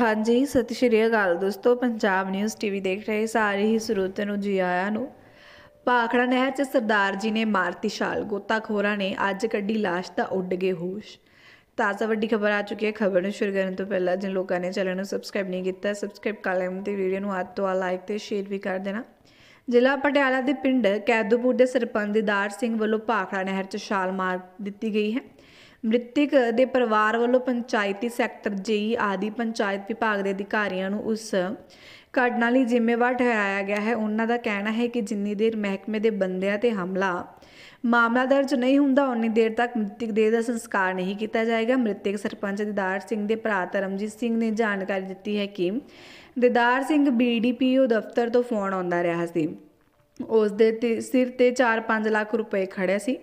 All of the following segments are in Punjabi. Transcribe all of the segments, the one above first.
ਹਾਂਜੀ ਸਤਿ ਸ਼੍ਰੀ ਅਕਾਲ ਦੋਸਤੋ ਪੰਜਾਬ ਨਿਊਜ਼ ਟੀਵੀ ਦੇਖ ਰਹੇ ਸਾਰੇ ਹੀ ਸਰੋਤਿਆਂ ਨੂੰ ਜੀ ਆਇਆਂ ਨੂੰ ਪਾਖੜਾ ਨਹਿਰ 'ਚ ਸਰਦਾਰ ਜੀ ਨੇ ਮਾਰਤੀ ਛਾਲ ਖੋਰਾ ਨੇ ਅੱਜ ਕੱਢੀ লাশ ਦਾ ਉੱਡ ਗਏ ਹੋਸ਼ ਤਾਜ਼ਾ ਵੱਡੀ ਖਬਰ ਆ ਚੁੱਕੀ ਹੈ ਖਬਰ ਨੂੰ ਸ਼ੁਰੂ ਕਰਨ ਤੋਂ ਪਹਿਲਾਂ ਜਿਨ ਲੋਕਾਂ ਨੇ ਚੈਨਲ ਨੂੰ ਸਬਸਕ੍ਰਾਈਬ ਨਹੀਂ ਕੀਤਾ ਸਬਸਕ੍ਰਾਈਬ ਕਰ ਲੈਣ ਤੇ ਵੀਡੀਓ ਨੂੰ ਹੱਥ ਤੋਂ ਆ ਲਾਈਕ ਤੇ ਸ਼ੇਅਰ ਵੀ ਕਰ ਦੇਣਾ ਜ਼ਿਲ੍ਹਾ ਪਟਿਆਲਾ ਦੇ ਪਿੰਡ ਕੈਦੂਪੁਰ ਦੇ ਸਰਪੰਚ ਦੀਦਾਰ ਸਿੰਘ ਵੱਲੋਂ ਪਾਖੜਾ ਨਹਿਰ 'ਚ ਛਾਲ ਮਾਰ ਦਿੱਤੀ ਗਈ ਹੈ ਮ੍ਰਿਤਕ ਦੇ ਪਰਿਵਾਰ ਵੱਲੋਂ ਪੰਚਾਇਤੀ ਸੈਕਟਰ ਜੇਈ ਆਦਿ ਪੰਚਾਇਤ ਵਿਭਾਗ ਦੇ ਅਧਿਕਾਰੀਆਂ ਨੂੰ ਉਸ ਘਟਨਾ ਲਈ ਜ਼ਿੰਮੇਵਾਰ ਠਹਿਰਾਇਆ ਗਿਆ ਹੈ ਉਹਨਾਂ ਦਾ ਕਹਿਣਾ ਹੈ ਕਿ ਜਿੰਨੀ ਦੇਰ ਮਹਿਕਮੇ ਦੇ ਬੰਦਿਆਂ ਤੇ ਹਮਲਾ ਮਾਮਲਾ ਦਰਜ ਨਹੀਂ ਹੁੰਦਾ ਉਨੀ ਦੇਰ ਤੱਕ ਮ੍ਰਿਤਕ ਦੇਹ ਦਾ ਸੰਸਕਾਰ ਨਹੀਂ ਕੀਤਾ ਜਾਏਗਾ ਮ੍ਰਿਤਕ ਸਰਪੰਚ ਦਿਦਾਰ ਸਿੰਘ ਦੇ ਭਰਾ ਧਰਮਜੀਤ ਸਿੰਘ ਨੇ ਜਾਣਕਾਰੀ ਦਿੱਤੀ ਹੈ ਕਿ ਦਿਦਾਰ ਸਿੰਘ ਬੀਡੀਪੀਓ ਦਫ਼ਤਰ ਤੋਂ ਫੋਨ ਆਉਂਦਾ ਰਿਹਾ ਸੀ ਉਸ ਦੇ ਸਿਰ ਤੇ 4-5 ਲੱਖ ਰੁਪਏ ਖੜੇ ਸੀ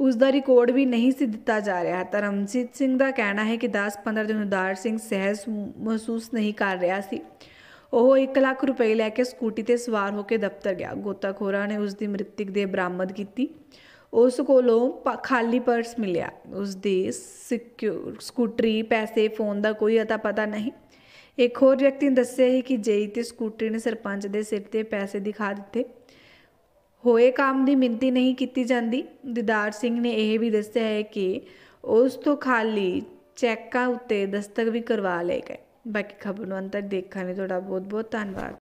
ਉਸ ਦਾ ਰਿਕਾਰਡ ਵੀ ਨਹੀਂ ਸੀ ਦਿੱਤਾ ਜਾ ਰਿਹਾ ਧਰਮਜੀਤ ਸਿੰਘ ਦਾ ਕਹਿਣਾ ਹੈ ਕਿ 10-15 ਦਿਨ ਉਦਾਰ ਸਿੰਘ ਸਹਿਜ ਮਹਿਸੂਸ ਨਹੀਂ ਕਰ ਰਿਹਾ ਸੀ ਉਹ 1 ਲੱਖ ਰੁਪਏ ਲੈ ਕੇ ਸਕੂਟੀ ਤੇ ਸਵਾਰ ਹੋ ਕੇ ਦਫ਼ਤਰ ਗਿਆ ਗੋਤਾਖੋਰਾ ਨੇ ਉਸ ਦੀ ਮ੍ਰਿਤਕ ਦੇ ਬਰਾਮਦ ਕੀਤੀ ਉਸ ਕੋਲੋਂ ਖਾਲੀ ਪਰਸ ਮਿਲਿਆ ਉਸ ਦੇ ਸਿਕਿਉਰ ਸਕੂਟਰੀ ਪੈਸੇ ਫੋਨ ਦਾ ਕੋਈ ਅਤਾ ਪਤਾ ਨਹੀਂ ਇੱਕ ਹੋਰ ਵਿਅਕਤੀ ਨੇ ਦੱਸਿਆ ਹੈ ਕਿ ਜੇਈ ਤੇ ਸਕੂਟਰੀ ਨੇ ਸਰਪੰਚ ਦੇ ਸਿਰ ਤੇ ਪੈਸੇ ਦਿਖਾ ਦਿੱਤੇ ਹੋਏ ਕੰਮ ਦੀ ਮਿੰਤੀ ਨਹੀਂ ਕੀਤੀ ਜਾਂਦੀ ਦਿਦਾਰ ਸਿੰਘ ਨੇ ਇਹ ਵੀ ਦੱਸਿਆ ਹੈ ਕਿ ਉਸ ਤੋਂ ਖਾਲੀ ਚੈੱਕਾਂ ਉੱਤੇ ਦਸਤਕ ਵੀ ਕਰਵਾ ਲਏ ਗਏ ਬਾਕੀ ਖਬਰ ਨੂੰ ਅੰਤ ਤੱਕ ਦੇਖਣ ਲਈ ਤੁਹਾਡਾ ਬਹੁਤ ਬਹੁਤ ਧੰਨਵਾਦ